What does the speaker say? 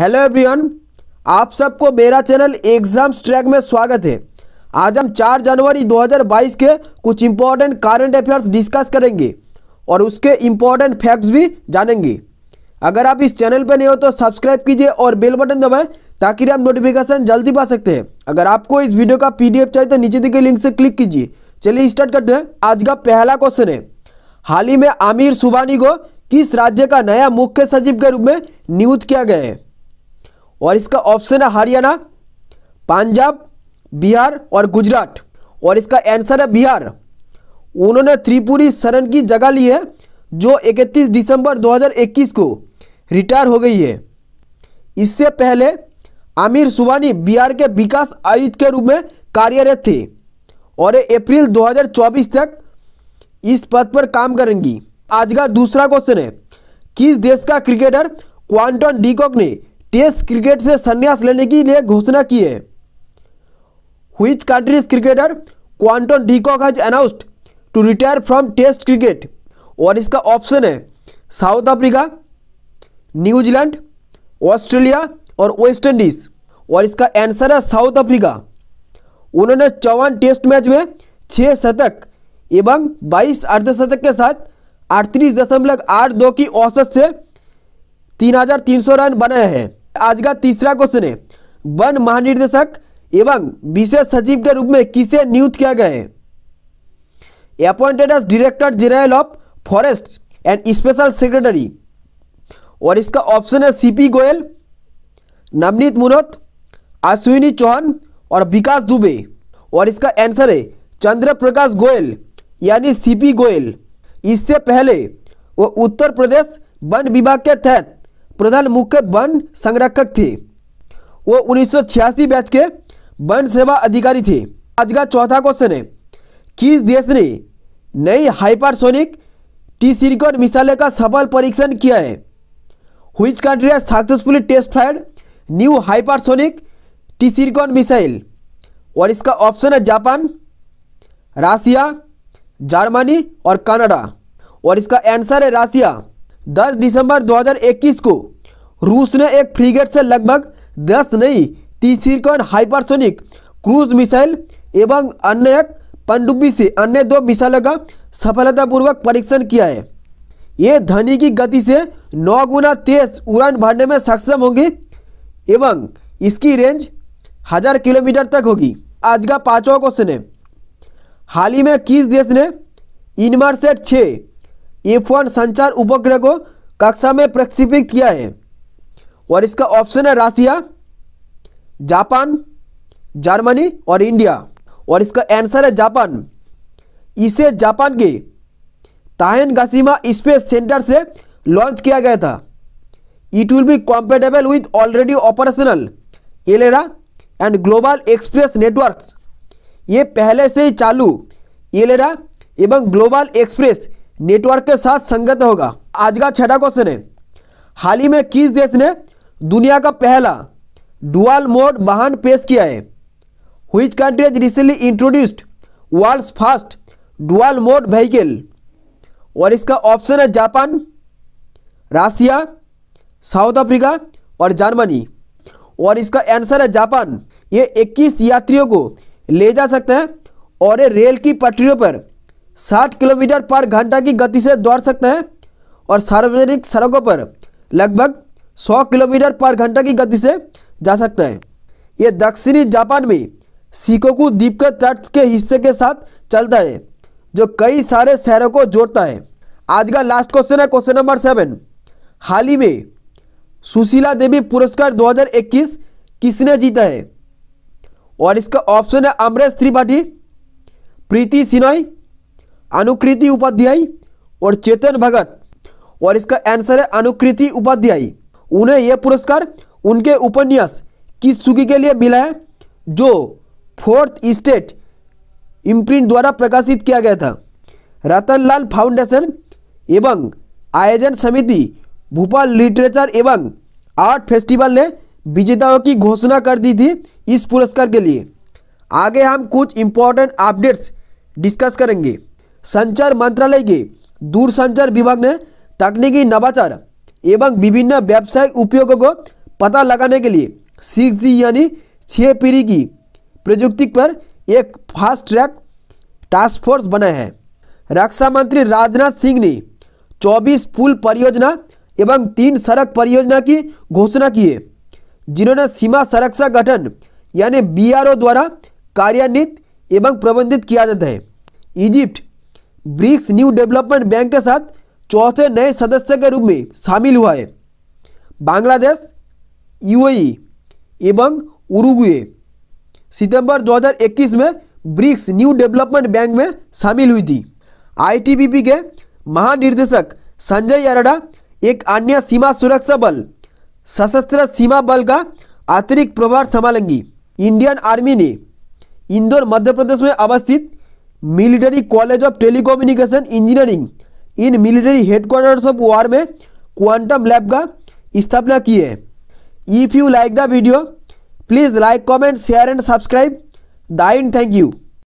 hello everyone आप सबको मेरा चैनल एग्जाम्स ट्रैक में स्वागत है आज हम 4 जनवरी 2022 के कुछ इम्पोर्टेंट करंट अफेयर्स डिस्कस करेंगे और उसके इम्पोर्टेंट फैक्ट्स भी जानेंगे अगर आप इस चैनल पर नहीं हो तो सब्सक्राइब कीजिए और बेल बटन दबाएं ताकि आप नोटिफिकेशन जल्दी पा सकते हैं अगर आपको इस वीडियो का पी चाहिए तो नीचे दिखे लिंक से क्लिक कीजिए चलिए स्टार्ट करते हैं आज का पहला क्वेश्चन है हाल ही में आमिर सुबानी को किस राज्य का नया मुख्य सचिव के रूप में नियुक्त किया गया है और इसका ऑप्शन है हरियाणा पंजाब बिहार और गुजरात और इसका आंसर है बिहार उन्होंने त्रिपुरी शरण की जगह ली है जो 31 दिसंबर 2021 को रिटायर हो गई है इससे पहले आमिर सुबानी बिहार के विकास आयुक्त के रूप में कार्यरत थे और अप्रैल 2024 तक इस पद पर काम करेंगी आज का दूसरा क्वेश्चन है किस देश का क्रिकेटर क्वांटन डीकॉक ने टेस्ट क्रिकेट से संन्यास लेने के लिए घोषणा की है which country's cricketer Quinton de Kock has announced to retire from test cricket और इसका ऑप्शन है साउथ अफ्रीका न्यूजीलैंड ऑस्ट्रेलिया और वेस्ट इंडीज और इसका आंसर है साउथ अफ्रीका उन्होंने चौवन टेस्ट मैच में छः शतक एवं बाईस अर्धशतक के साथ अड़तीस दशमलव आठ दो की औसत से तीन हज़ार तीन सौ रन बनाए हैं आज का तीसरा क्वेश्चन है वन महानिर्देशक एवं विशेष सचिव के रूप में किसे नियुक्त किया गया है appointed as director general of forest and special secretary और इसका ऑप्शन है सीपी गोयल नवनीत मुनोत अश्विनी चौहान और विकास दुबे और इसका आंसर है चंद्र प्रकाश गोयल यानी सीपी गोयल इससे पहले वो उत्तर प्रदेश वन विभाग के तहत प्रधान मुख्य वन संरक्षक थे वो उन्नीस बैच के वन सेवा अधिकारी थे आज का चौथा क्वेश्चन है किस देश ने नई हाइपरसोनिक टी सीरिकॉन मिसाइल का सफल परीक्षण किया है हुई कंट्री है successfully test fire new hypersonic Tsirkon missile और इसका ऑप्शन है जापान रासिया जर्मनी और कनाडा और इसका आंसर है रासिया 10 दिसंबर 2021 को रूस ने एक फ्रीगेट से लगभग 10 नई तीसरीकरण हाइपरसोनिक क्रूज मिसाइल एवं अन्य एक पनडुब्बी से अन्य दो मिसाइलों का सफलतापूर्वक परीक्षण किया है ये ध्वनि की गति से नौ गुना तेज उड़ान भरने में सक्षम होगी एवं इसकी रेंज हजार किलोमीटर तक होगी आज का पांचवा क्वेश्चन है हाल ही में किस देश ने इनमारसेट छः एफ वन संचार उपग्रह को कक्षा में प्रक्षेपित किया है और इसका ऑप्शन है रसिया जापान जर्मनी और इंडिया और इसका आंसर है जापान इसे जापान के ताहन गासीमा स्पेस सेंटर से लॉन्च किया गया था it will be compatible with already operational Elera and Global Xpress networks ये पहले से ही चालू एलेरा एवं ग्लोबल एक्सप्रेस नेटवर्क के साथ संगत होगा आज का छठा क्वेश्चन है हाल ही में किस देश ने दुनिया का पहला डुअल मोड वाहन पेश किया है which country's recently introduced world first dual mode vehicle और इसका ऑप्शन है जापान रसिया साउथ अफ्रीका और जर्मनी और इसका आंसर है जापान ये 21 यात्रियों को ले जा सकते हैं और ये रेल की पटरियों पर साठ किलोमीटर पर घंटा की गति से दौड़ सकते हैं और सार्वजनिक सड़कों पर लगभग सौ किलोमीटर पर घंटा की गति से जा सकते हैं ये दक्षिणी जापान में सिकोकू द्वीप के तट के हिस्से के साथ चलता है जो कई सारे शहरों को जोड़ता है आज का लास्ट क्वेश्चन है क्वेश्चन नंबर सेवन हाल ही में सुशीला देवी पुरस्कार 2021 किसने जीता है और इसका ऑप्शन है अमरेश त्रिपाठी प्रीति सिन्हाई अनुकृति उपाध्याय और चेतन भगत और इसका आंसर है अनुकृति उपाध्याय उन्हें यह पुरस्कार उनके उपन्यास की सुखी के लिए मिला है जो फोर्थ स्टेट इम्प्रिंट द्वारा प्रकाशित किया गया था रतनलाल फाउंडेशन एवं आयोजन समिति भोपाल लिटरेचर एवं आर्ट फेस्टिवल ने विजेताओं की घोषणा कर दी थी इस पुरस्कार के लिए आगे हम कुछ इम्पोर्टेंट अपडेट्स डिस्कस करेंगे संचार मंत्रालय के दूरसंचार विभाग ने तकनीकी नवाचार एवं विभिन्न व्यावसायिक उपयोगों को पता लगाने के लिए सिक्स जी यानी छः पीढ़ी की प्रयुक्ति पर एक फास्ट ट्रैक टास्क फोर्स बनाए हैं रक्षा मंत्री राजनाथ सिंह ने 24 पुल परियोजना एवं तीन सड़क परियोजना की घोषणा की है जिन्होंने सीमा सुरक्षा गठन यानी बीआरओ द्वारा कार्यान्वित एवं प्रबंधित किया जाता है Egypt BRICS New Development Bank के साथ चौथे नए सदस्य के रूप में शामिल हुआ है बांग्लादेश यूएई एवं उरुगुए सितंबर 2021 में ब्रिक्स न्यू डेवलपमेंट बैंक में शामिल हुई थी आईटीबीपी के महानिर्देशक संजय अरडा एक अन्य सीमा सुरक्षा बल सशस्त्र सीमा बल का अतिरिक्त प्रभार संभालेंगी इंडियन आर्मी ने इंदौर मध्य प्रदेश में अवस्थित military college of telecommunication engineering in military headquarters of war में क्वांटम लैब का स्थापना की है if you like the video please like comment share and subscribe दाइन थैंक यू